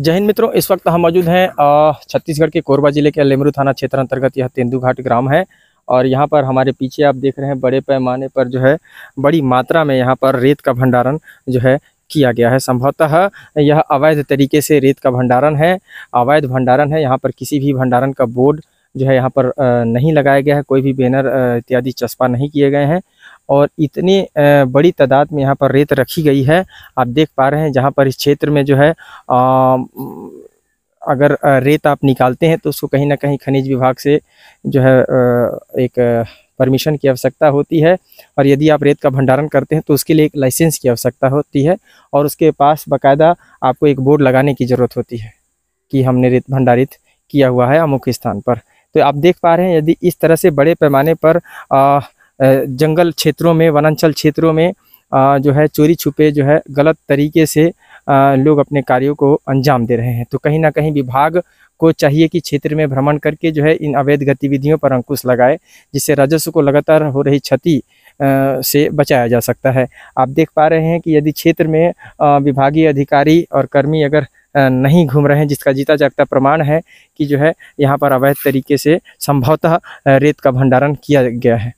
जय मित्रों इस वक्त हम मौजूद हैं छत्तीसगढ़ के कोरबा जिले के लेमरू थाना क्षेत्र अंतर्गत यह तेंदू घाट ग्राम है और यहाँ पर हमारे पीछे आप देख रहे हैं बड़े पैमाने पर जो है बड़ी मात्रा में यहाँ पर रेत का भंडारण जो है किया गया है संभवतः यह अवैध तरीके से रेत का भंडारण है अवैध भंडारण है यहाँ पर किसी भी भंडारण का बोर्ड जो है यहाँ पर नहीं लगाया गया है कोई भी बैनर इत्यादि चस्पा नहीं किए गए हैं और इतनी बड़ी तादाद में यहाँ पर रेत रखी गई है आप देख पा रहे हैं जहाँ पर इस क्षेत्र में जो है आ, अगर रेत आप निकालते हैं तो उसको कहीं ना कहीं खनिज विभाग से जो है एक परमिशन की आवश्यकता होती है और यदि आप रेत का भंडारण करते हैं तो उसके लिए एक लाइसेंस की आवश्यकता होती है और उसके पास बाकायदा आपको एक बोर्ड लगाने की ज़रूरत होती है कि हमने रेत भंडारित किया हुआ है अमुख स्थान पर तो आप देख पा रहे हैं यदि इस तरह से बड़े पैमाने पर आ, जंगल क्षेत्रों में वनांचल क्षेत्रों में जो है चोरी छुपे जो है गलत तरीके से लोग अपने कार्यों को अंजाम दे रहे हैं तो कहीं ना कहीं विभाग को चाहिए कि क्षेत्र में भ्रमण करके जो है इन अवैध गतिविधियों पर अंकुश लगाए जिससे राजस्व को लगातार हो रही क्षति से बचाया जा सकता है आप देख पा रहे हैं कि यदि क्षेत्र में विभागीय अधिकारी और कर्मी अगर नहीं घूम रहे हैं जिसका जीता जागता प्रमाण है कि जो है यहाँ पर अवैध तरीके से संभवतः रेत का भंडारण किया गया है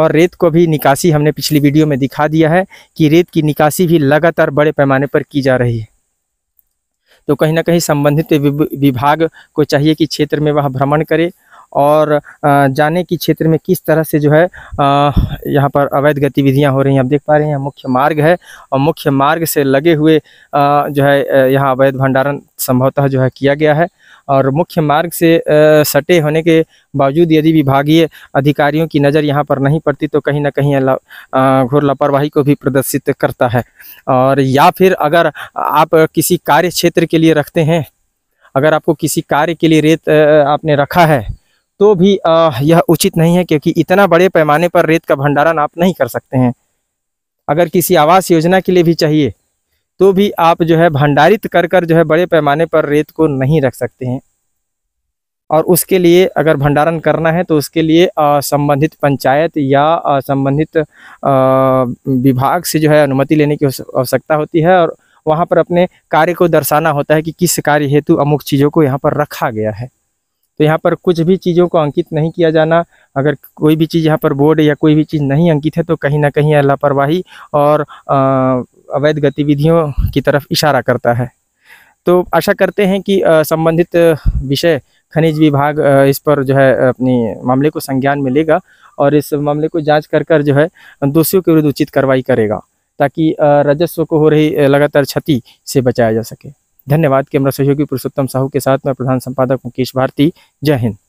और रेत को भी निकासी हमने पिछली वीडियो में दिखा दिया है कि रेत की निकासी भी लगातार बड़े पैमाने पर की जा रही है तो कहीं ना कहीं संबंधित विभाग को चाहिए कि क्षेत्र में वह भ्रमण करे और जाने की क्षेत्र में किस तरह से जो है यहाँ पर अवैध गतिविधियाँ हो रही हैं आप देख पा रहे हैं मुख्य मार्ग है और मुख्य मार्ग से लगे हुए जो है यहाँ अवैध भंडारण संभवतः जो है किया गया है और मुख्य मार्ग से सटे होने के बावजूद यदि विभागीय अधिकारियों की नज़र यहाँ पर नहीं पड़ती तो कहीं ना कहीं घोर लापरवाही को भी प्रदर्शित करता है और या फिर अगर आप किसी कार्य क्षेत्र के लिए रखते हैं अगर आपको किसी कार्य के लिए रेत आपने रखा है तो भी आ, यह उचित नहीं है क्योंकि इतना बड़े पैमाने पर रेत का भंडारण आप नहीं कर सकते हैं अगर किसी आवास योजना के लिए भी चाहिए तो भी आप जो है भंडारित कर कर जो है बड़े पैमाने पर रेत को नहीं रख सकते हैं और उसके लिए अगर भंडारण करना है तो उसके लिए संबंधित पंचायत या संबंधित विभाग से जो है अनुमति लेने की आवश्यकता होती है और वहाँ पर अपने कार्य को दर्शाना होता है कि किस कार्य हेतु अमुक चीज़ों को यहाँ पर रखा गया है तो यहाँ पर कुछ भी चीज़ों को अंकित नहीं किया जाना अगर कोई भी चीज़ यहाँ पर बोर्ड या कोई भी चीज़ नहीं अंकित है तो कहीं ना कहीं लापरवाही और अवैध गतिविधियों की तरफ इशारा करता है तो आशा करते हैं कि संबंधित विषय खनिज विभाग इस पर जो है अपनी मामले को संज्ञान में लेगा और इस मामले को जांच कर कर जो है दोषियों के विरुद्ध उचित कार्रवाई करेगा ताकि राजस्व को हो रही लगातार क्षति से बचाया जा सके धन्यवाद कैमरा सहयोगी पुरुषोत्तम साहू के साथ मैं प्रधान संपादक मुकेश भारती जय हिंद